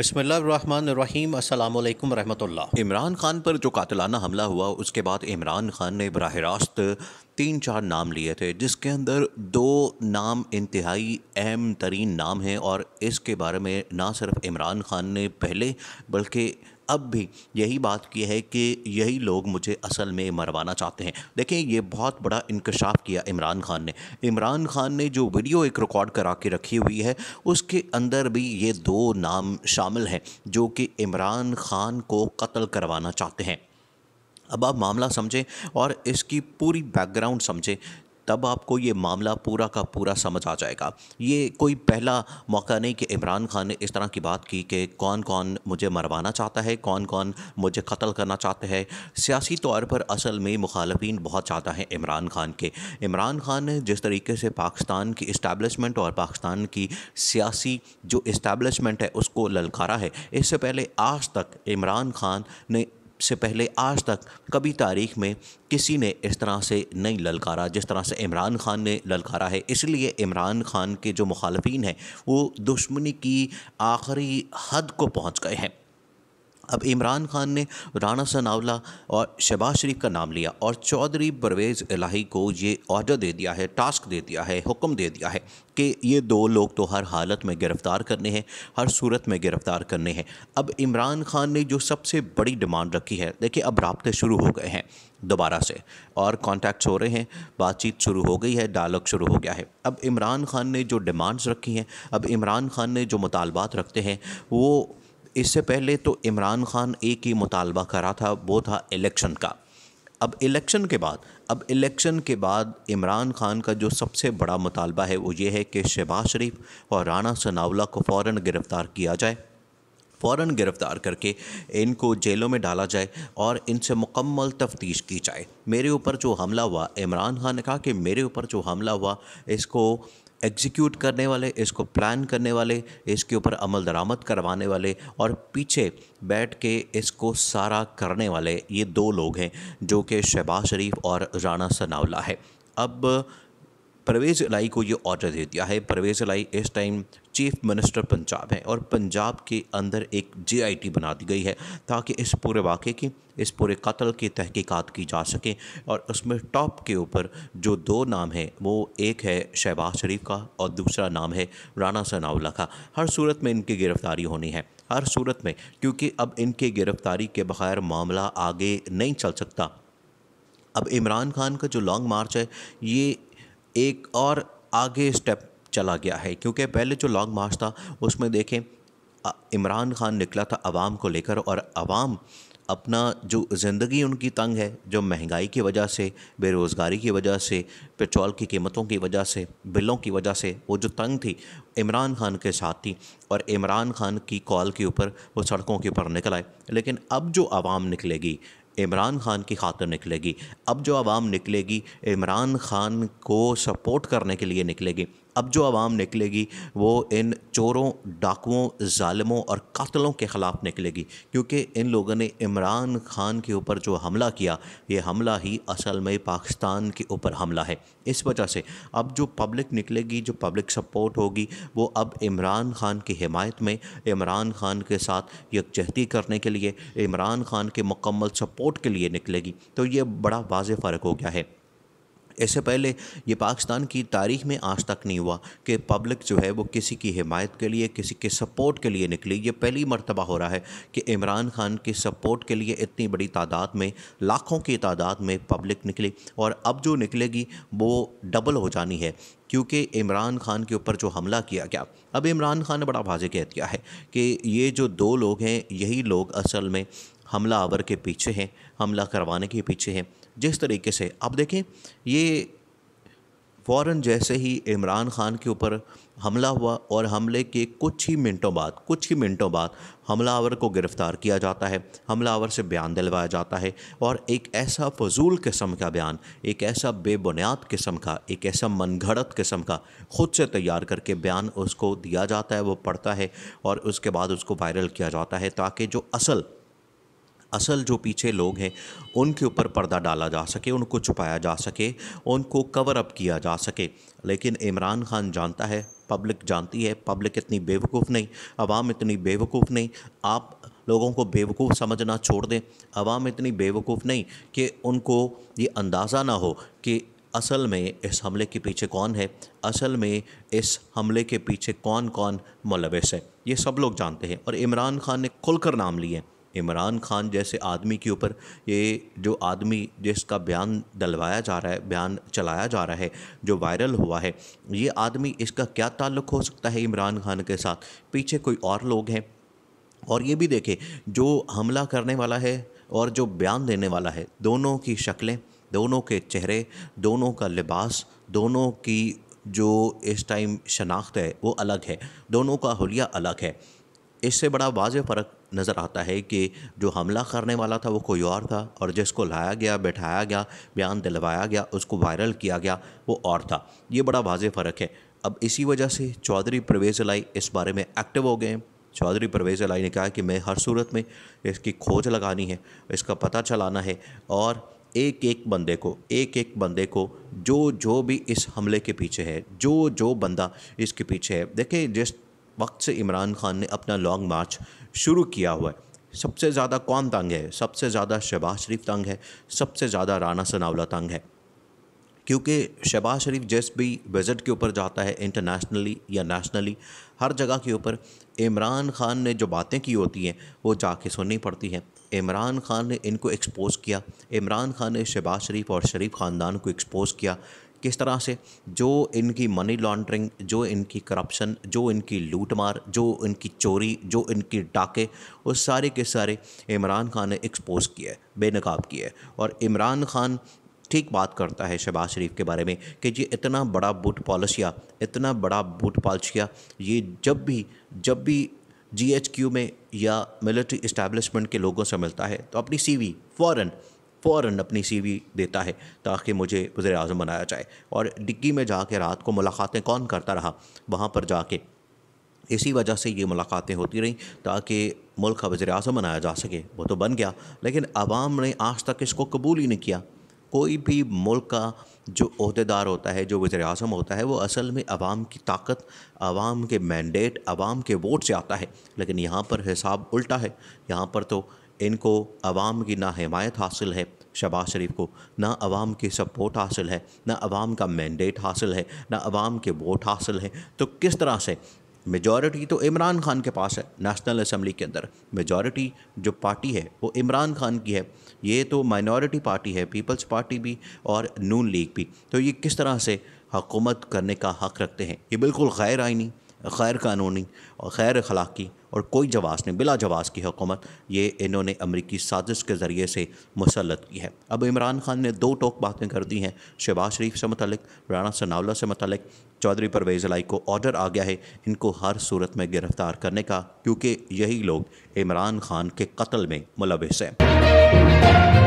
अस्सलाम वालेकुम रहमतुल्लाह इमरान खान पर जो कातलाना हमला हुआ उसके बाद इमरान खान ने बरह रास्त तीन चार नाम लिए थे जिसके अंदर दो नाम इंतहाई अहम तरीन नाम हैं और इसके बारे में ना सिर्फ इमरान खान ने पहले बल्कि अब भी यही बात की है कि यही लोग मुझे असल में मरवाना चाहते हैं देखें ये बहुत बड़ा इंकशाफ किया इमरान खान ने इमरान खान ने जो वीडियो एक रिकॉर्ड करा के रखी हुई है उसके अंदर भी ये दो नाम शामिल हैं जो कि इमरान खान को कत्ल करवाना चाहते हैं अब आप मामला समझें और इसकी पूरी बैकग्राउंड समझें तब आपको ये मामला पूरा का पूरा समझ आ जाएगा ये कोई पहला मौका नहीं कि इमरान खान ने इस तरह की बात की कि कौन कौन मुझे मरवाना चाहता है कौन कौन मुझे कत्ल करना चाहते हैं सियासी तौर पर असल में मुखालफी बहुत ज़्यादा हैं इमरान खान के इमरान खान ने जिस तरीके से पाकिस्तान की इस्टेबलिशमेंट और पाकिस्तान की सियासी जो इस्टेबलिशमेंट है उसको ललकारा है इससे पहले आज तक इमरान खान ने से पहले आज तक कभी तारीख में किसी ने इस तरह से नहीं ललकारा जिस तरह से इमरान खान ने ललकारा है इसलिए इमरान खान के जो मुखालफी हैं वो दुश्मनी की आखिरी हद को पहुँच गए हैं अब इमरान खान ने राणा सनावला और शहबाज शरीफ का नाम लिया और चौधरी परवेज़ इलाही को ये ऑर्डर दे दिया है टास्क दे दिया है हुक्म दे दिया है कि ये दो लोग तो हर हालत में गिरफ़्तार करने हैं हर सूरत में गिरफ़्तार करने हैं अब इमरान खान ने जो सबसे बड़ी डिमांड रखी है देखिए अब रबते शुरू हो गए हैं दोबारा से और कॉन्टैक्ट्स हो रहे हैं बातचीत शुरू हो गई है डायलॉग शुरू हो गया है अब इमरान खान ने जो डिमांड्स रखी हैं अब इमरान खान ने जो मुतालबात रखते हैं वो इससे पहले तो इमरान खान एक ही मुतालबा करा था वो था इलेक्शन का अब इलेक्शन के बाद अब इलेक्शन के बाद इमरान खान का जो सबसे बड़ा मुतालबा है वो ये है कि शहबाज शरीफ और राना सनावला को फ़ौर गिरफ़्तार किया जाए फ़ौर गिरफ़्तार करके इनको जेलों में डाला जाए और इनसे मुकम्मल तफ्तीश की जाए मेरे ऊपर जो हमला हुआ इमरान खान ने कहा कि मेरे ऊपर जो हमला हुआ इसको एग्जीक्यूट करने वाले इसको प्लान करने वाले इसके ऊपर अमल दरामद करवाने वाले और पीछे बैठ के इसको सारा करने वाले ये दो लोग हैं जो कि शहबाज शरीफ और राना सनावला है अब परवेज़ लाई को ये ऑर्डर दे दिया है परवेज़ लाई इस टाइम चीफ मिनिस्टर पंजाब है और पंजाब के अंदर एक जेआईटी बना दी गई है ताकि इस पूरे वाक़े की इस पूरे कत्ल की तहकीकात की जा सके और उसमें टॉप के ऊपर जो दो नाम हैं वो एक है शहबाज शरीफ का और दूसरा नाम है राना सनाउल्ला का हर सूरत में इनकी गिरफ़्तारी होनी है हर सूरत में क्योंकि अब इनकी गिरफ़्तारी के बगैर मामला आगे नहीं चल सकता अब इमरान खान का जो लॉन्ग मार्च है ये एक और आगे स्टेप चला गया है क्योंकि पहले जो लॉन्ग मार्च था उसमें देखें इमरान खान निकला था आवाम को लेकर और आवाम अपना जो ज़िंदगी उनकी तंग है जो महंगाई की वजह से बेरोज़गारी की वजह से पेट्रोल की कीमतों की वजह से बिलों की वजह से वो जो तंग थी इमरान खान के साथ थी और इमरान खान की कॉल के ऊपर वो सड़कों के ऊपर निकल आए लेकिन अब जो आवाम निकलेगी इमरान खान की खातर निकलेगी अब जो आवाम निकलेगी इमरान खान को सपोर्ट करने के लिए निकलेगी अब जो आवाम निकलेगी वो इन चोरों डाकुओं ालमों और कातलों के ख़िलाफ़ निकलेगी क्योंकि इन लोगों ने इमरान खान के ऊपर जो हमला किया ये हमला ही असल में पाकिस्तान के ऊपर हमला है इस वजह से अब जो पब्लिक निकलेगी जो पब्लिक सपोर्ट होगी वो अब इमरान खान की हिमायत में इमरान खान के साथ यकजहती करने के लिए इमरान खान के मुकम्मल सपोर्ट के लिए निकलेगी तो ये बड़ा वाज फ़र्क हो गया है इससे पहले ये पाकिस्तान की तारीख में आज तक नहीं हुआ कि पब्लिक जो है वो किसी की हिमायत के लिए किसी के सपोर्ट के लिए निकली ये पहली मरतबा हो रहा है कि इमरान खान के सपोर्ट के लिए इतनी बड़ी तादाद में लाखों की तादाद में पब्लिक निकली और अब जो निकलेगी वो डबल हो जानी है क्योंकि इमरान खान के ऊपर जो हमला किया गया अब इमरान खान ने बड़ा वाजे कह दिया है कि ये जो दो लोग हैं यही लोग असल में हमला आवर के पीछे हैं हमला करवाने के पीछे हैं जिस तरीके से अब देखें ये फ़ौर जैसे ही इमरान खान के ऊपर हमला हुआ और हमले के कुछ ही मिनटों बाद कुछ ही मिनटों बाद हमलावर को गिरफ़्तार किया जाता है हमलावर से बयान दिलवाया जाता है और एक ऐसा फजूल किस्म का बयान एक ऐसा बेबुनियाद किस्म का एक ऐसा घड़त किस्म का ख़ुद से तैयार करके बयान उसको दिया जाता है वो पढ़ता है और उसके बाद उसको वायरल किया जाता है ताकि जो असल असल जो पीछे लोग हैं उनके ऊपर पर्दा डाला जा सके उनको छुपाया जा सके उनको कवर अप किया जा सके लेकिन इमरान खान जानता है पब्लिक जानती है पब्लिक इतनी बेवकूफ़ नहीं आवाम इतनी बेवकूफ़ नहीं आप लोगों को बेवकूफ़ समझना छोड़ दें आवाम इतनी बेवकूफ़ नहीं कि उनको ये अंदाज़ा ना हो कि असल में इस हमले के पीछे कौन है असल में इस हमले के पीछे कौन कौन मुलविस है ये सब लोग जानते हैं और इमरान खान ने खुलकर नाम लिए इमरान खान जैसे आदमी के ऊपर ये जो आदमी जिसका बयान डलवाया जा रहा है बयान चलाया जा रहा है जो वायरल हुआ है ये आदमी इसका क्या ताल्लुक हो सकता है इमरान खान के साथ पीछे कोई और लोग हैं और ये भी देखें जो हमला करने वाला है और जो बयान देने वाला है दोनों की शक्लें दोनों के चेहरे दोनों का लिबास दोनों की जो इस टाइम शनाख्त है वो अलग है दोनों का हलिया अलग है इससे बड़ा वाज फ़र्क नज़र आता है कि जो हमला करने वाला था वो कोई और था और जिसको लाया गया बैठाया गया बयान दिलवाया गया उसको वायरल किया गया वो और था ये बड़ा वाज फ़र्क है अब इसी वजह से चौधरी परवेज़ लाई इस बारे में एक्टिव हो गए चौधरी परवेज़ लाई ने कहा कि मैं हर सूरत में इसकी खोज लगानी है इसका पता चलाना है और एक एक बंदे को एक एक बंदे को जो जो भी इस हमले के पीछे है जो जो बंदा इसके पीछे है देखिए जिस वक्त से इमरान खान ने अपना लॉन्ग मार्च शुरू किया हुआ है सबसे ज़्यादा कौन तंग है सबसे ज़्यादा शहबाज शरीफ तंग है सबसे ज़्यादा राना सनावला तंग है क्योंकि शहबाज शरीफ जैस भी विज़िट के ऊपर जाता है इंटरनेशनली या नेशनली हर जगह के ऊपर इमरान खान ने जो बातें की होती हैं वो जाके सुननी पड़ती हैं इमरान खान ने इनको एक्सपोज किया इमरान खान ने शहबाज शरीफ और शरीफ ख़ानदान को एक्सपोज किया किस तरह से जो इनकी मनी लॉन्ड्रिंग जो इनकी करप्शन जो इनकी लूटमार जो इनकी चोरी जो इनकी डाके वो सारे के सारे इमरान खान ने एक्सपोज किए बेनकाब किए और इमरान खान ठीक बात करता है शहबाज शरीफ के बारे में कि ये इतना बड़ा बूट पॉलिसिया इतना बड़ा बूट पॉलिसिया ये जब भी जब भी जी एच क्यू में या मिलिट्री इस्टेब्लिशमेंट के लोगों से मिलता है तो अपनी सी वी फ़ौरन फ़ौर अपनी सी देता है ताकि मुझे वज़र अजम बनाया जाए और डिग्गी में जाके रात को मुलाकातें कौन करता रहा वहाँ पर जाके इसी वजह से ये मुलाकातें होती रहीं ताकि मुल्क का वज़र अजम बनाया जा सके वो तो बन गया लेकिन आवाम ने आज तक इसको कबूल ही नहीं किया कोई भी मुल्क का जो अहदेदार होता है जो वज़र अजम होता है वो असल में आवाम की ताकत आवाम के मैंडेट आवाम के वोट से आता है लेकिन यहाँ पर हिसाब उल्टा है यहाँ पर तो इनको आवाम की ना हमायत हासिल है शबाज शरीफ को ना आवाम की सपोर्ट हासिल है ना आवाम का मैंडेट हासिल है ना आवाम के वोट हासिल हैं तो किस तरह से मेजॉरिटी तो इमरान खान के पास है नेशनल असम्बली के अंदर मेजॉरिटी जो पार्टी है वो इमरान खान की है ये तो माइनॉरिटी पार्टी है पीपल्स पार्टी भी और नून लीग भी तो ये किस तरह से हकूमत करने का हक रखते हैं ये बिल्कुल गैर आइनी गैर कानूनी और गैर अखलाक़ी और कोई जवास नहीं बिला जवास की हुकूमत ये इन्होंने अमरीकी साजिश के ज़रिए से मुसलत की है अब इमरान खान ने दो टोक बातें कर दी हैं शहबाज शरीफ से मतलब राना सनावला से मतलब चौधरी परवेज़ लाई को ऑर्डर आ गया है इनको हर सूरत में गिरफ़्तार करने का क्योंकि यही लोग इमरान खान के कत्ल में मुलविस हैं